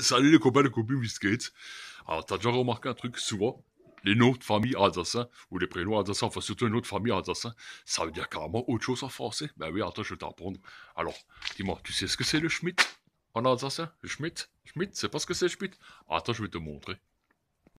salut les copains, les copines, biscuits. Alors, t'as déjà remarqué un truc souvent les noms de famille alsaciens ou les prénoms alsaciens, enfin surtout les noms de famille alsaciens, ça veut dire carrément autre chose en français. Ben oui, attends, je vais t'apprendre. Alors, dis-moi, tu sais ce que c'est le Schmitt en Le Schmitt Schmitt, c'est pas ce que c'est le Schmitt Attends, je vais te montrer.